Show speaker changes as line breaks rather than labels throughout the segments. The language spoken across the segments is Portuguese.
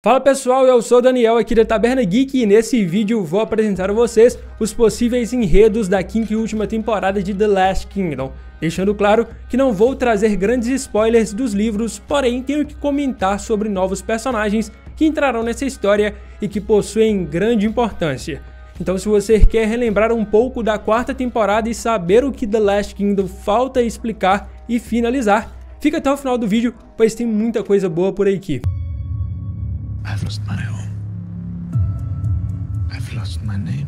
Fala pessoal, eu sou o Daniel aqui da Taberna Geek e nesse vídeo vou apresentar a vocês os possíveis enredos da quinta e última temporada de The Last Kingdom. Deixando claro que não vou trazer grandes spoilers dos livros, porém tenho que comentar sobre novos personagens que entrarão nessa história e que possuem grande importância. Então se você quer relembrar um pouco da quarta temporada e saber o que The Last Kingdom falta explicar e finalizar, fica até o final do vídeo, pois tem muita coisa boa por aqui. I've lost my home. I've lost my name.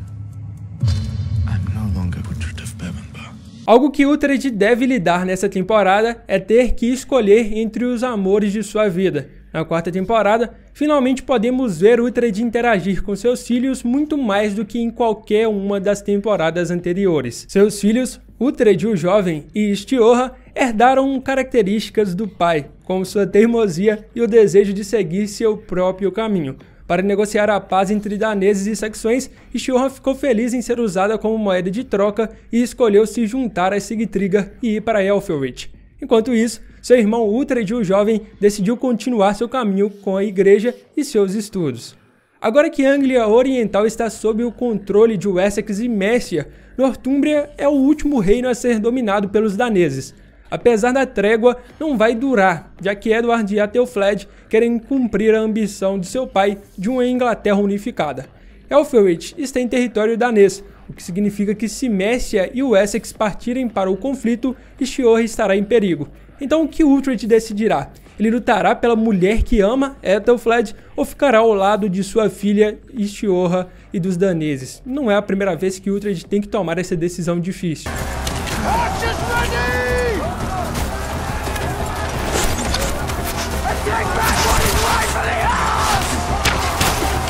I'm no longer of Bevanbar. Algo que Uhtred deve lidar nessa temporada é ter que escolher entre os amores de sua vida. Na quarta temporada, finalmente podemos ver Uhtred interagir com seus filhos muito mais do que em qualquer uma das temporadas anteriores. Seus filhos, Uhtred o Jovem e Istioha, herdaram características do pai, como sua teimosia e o desejo de seguir seu próprio caminho. Para negociar a paz entre daneses e saxões, Sturm ficou feliz em ser usada como moeda de troca e escolheu se juntar a Sigtrygger e ir para Elfenrich. Enquanto isso, seu irmão Uhtred, o jovem, decidiu continuar seu caminho com a igreja e seus estudos. Agora que Anglia Oriental está sob o controle de Wessex e Mercia, Nortúmbria é o último reino a ser dominado pelos daneses apesar da trégua, não vai durar, já que Edward e Athelflaed querem cumprir a ambição de seu pai de uma Inglaterra unificada. Elfewit está em território danês, o que significa que se Messia e o Essex partirem para o conflito, Istiorra estará em perigo. Então o que Uhtred decidirá? Ele lutará pela mulher que ama, Ethelflaed, ou ficará ao lado de sua filha Istiorra e dos daneses? Não é a primeira vez que Uhtred tem que tomar essa decisão difícil.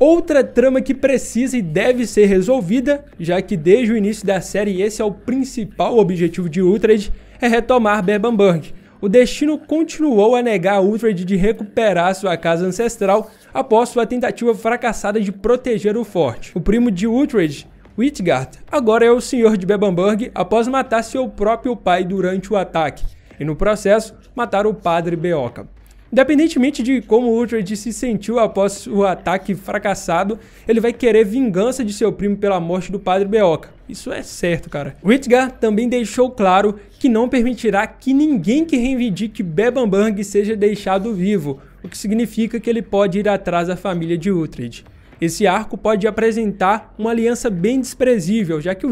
Outra trama que precisa e deve ser resolvida, já que desde o início da série esse é o principal objetivo de Uhtred, é retomar Bebamburg. O destino continuou a negar a Uhtred de recuperar sua casa ancestral após sua tentativa fracassada de proteger o forte. O primo de Uhtred, Whitgard, agora é o senhor de Bebamburg após matar seu próprio pai durante o ataque e no processo matar o padre Beoca. Independentemente de como o Uhtred se sentiu após o ataque fracassado, ele vai querer vingança de seu primo pela morte do padre Beoca. Isso é certo, cara. Ritgar também deixou claro que não permitirá que ninguém que reivindique Bebambang seja deixado vivo, o que significa que ele pode ir atrás da família de Uhtred. Esse arco pode apresentar uma aliança bem desprezível, já que o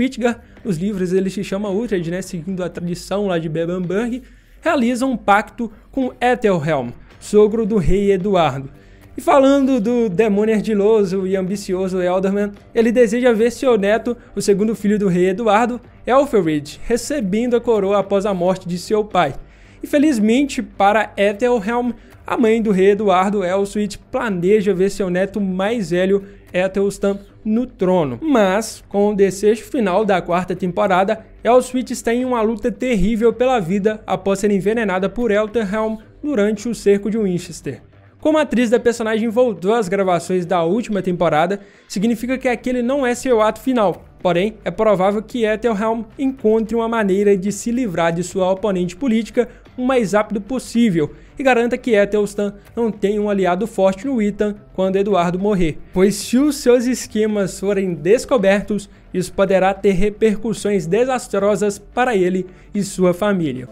nos livros ele se chama Uhtred, né, seguindo a tradição lá de Bebambang, realiza um pacto com Ethelhelm, sogro do rei Eduardo. E falando do demônio ardiloso e ambicioso Elderman, ele deseja ver seu neto, o segundo filho do rei Eduardo, Elferid, recebendo a coroa após a morte de seu pai. Infelizmente, para Ethelhelm, a mãe do rei Eduardo, Elswit, planeja ver seu neto mais velho, Ethelstan, no trono. Mas, com o desfecho final da quarta temporada, Elswit está em uma luta terrível pela vida após ser envenenada por Elterhelm durante o cerco de Winchester. Como a atriz da personagem voltou às gravações da última temporada, significa que aquele não é seu ato final. Porém, é provável que Ethelhelm encontre uma maneira de se livrar de sua oponente política o mais rápido possível e garanta que Ethelstan não tenha um aliado forte no Itan quando Eduardo morrer, pois se os seus esquemas forem descobertos, isso poderá ter repercussões desastrosas para ele e sua família.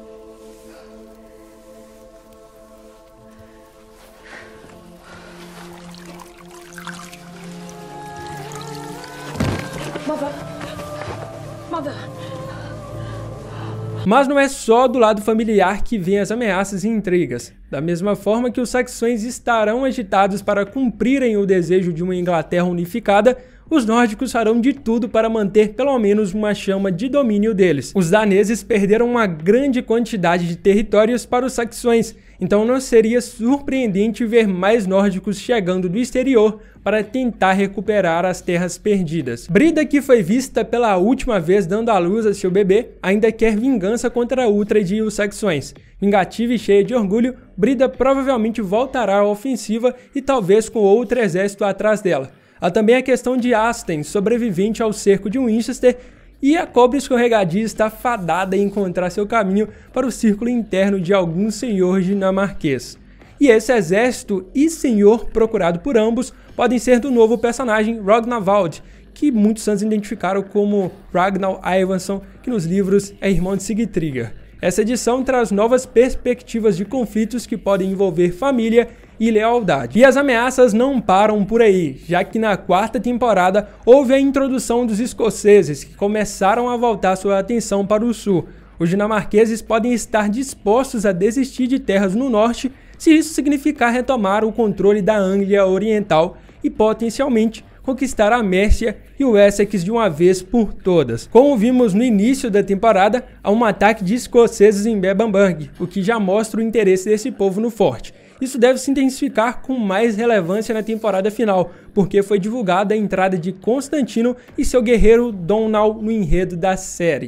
Mas não é só do lado familiar que vêm as ameaças e intrigas. Da mesma forma que os saxões estarão agitados para cumprirem o desejo de uma Inglaterra unificada, os nórdicos farão de tudo para manter pelo menos uma chama de domínio deles. Os daneses perderam uma grande quantidade de territórios para os saxões, então não seria surpreendente ver mais nórdicos chegando do exterior para tentar recuperar as terras perdidas. Brida, que foi vista pela última vez dando à luz a seu bebê, ainda quer vingança contra Uhtred e os saxões. Vingativa e cheia de orgulho, Brida provavelmente voltará à ofensiva e talvez com outro exército atrás dela. Há também a questão de Asten, sobrevivente ao cerco de Winchester, e a cobra escorregadia está fadada em encontrar seu caminho para o círculo interno de algum senhor dinamarquês. E esse exército e senhor procurado por ambos podem ser do novo personagem Ragnarvald, que muitos fãs identificaram como Ragnar Ivansson, que nos livros é irmão de Sigtrygger. Essa edição traz novas perspectivas de conflitos que podem envolver família e lealdade. E as ameaças não param por aí, já que na quarta temporada houve a introdução dos escoceses, que começaram a voltar sua atenção para o sul. Os dinamarqueses podem estar dispostos a desistir de terras no norte se isso significar retomar o controle da Anglia Oriental e potencialmente conquistar a Mércia e o Essex de uma vez por todas. Como vimos no início da temporada, há um ataque de escoceses em Bebamburg, o que já mostra o interesse desse povo no forte. Isso deve se intensificar com mais relevância na temporada final, porque foi divulgada a entrada de Constantino e seu guerreiro Donal no enredo da série.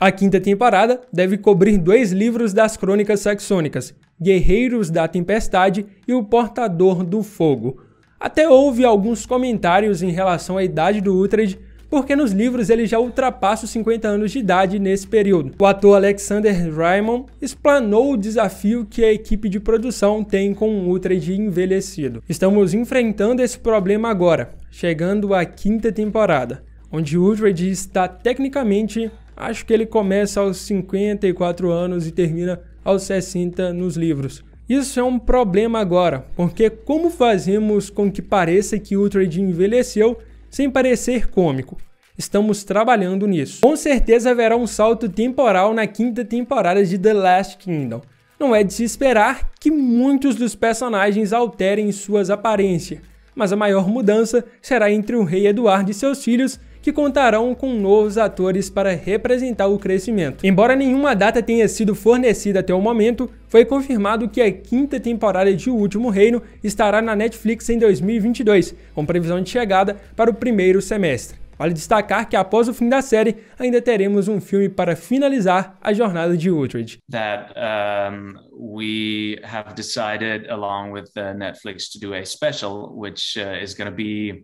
A quinta temporada deve cobrir dois livros das crônicas saxônicas, Guerreiros da Tempestade e O Portador do Fogo. Até houve alguns comentários em relação à idade do Uhtred, porque nos livros ele já ultrapassa os 50 anos de idade nesse período. O ator Alexander Raymond explanou o desafio que a equipe de produção tem com o Uhtred envelhecido. Estamos enfrentando esse problema agora, chegando à quinta temporada, onde o Uhtred está tecnicamente, acho que ele começa aos 54 anos e termina aos 60 nos livros. Isso é um problema agora, porque como fazemos com que pareça que o trade envelheceu sem parecer cômico? Estamos trabalhando nisso. Com certeza haverá um salto temporal na quinta temporada de The Last Kingdom. Não é de se esperar que muitos dos personagens alterem suas aparências, mas a maior mudança será entre o rei Eduardo e seus filhos que contarão com novos atores para representar o crescimento. Embora nenhuma data tenha sido fornecida até o momento, foi confirmado que a quinta temporada de O Último Reino estará na Netflix em 2022, com previsão de chegada para o primeiro semestre. Vale destacar que após o fim da série, ainda teremos um filme para finalizar a jornada de Uhtred. That um, we have decided along with uh, Netflix to do a special which uh, is going to be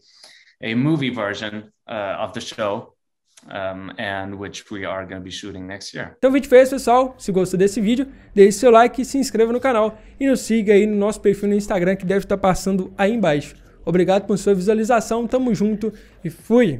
a movie version uh, of the show. Um, and which we are going to be shooting next year. Então o vídeo foi esse, pessoal. Se gostou desse vídeo, deixe seu like, se inscreva no canal e nos siga aí no nosso perfil no Instagram que deve estar passando aí embaixo. Obrigado por sua visualização, tamo junto e fui!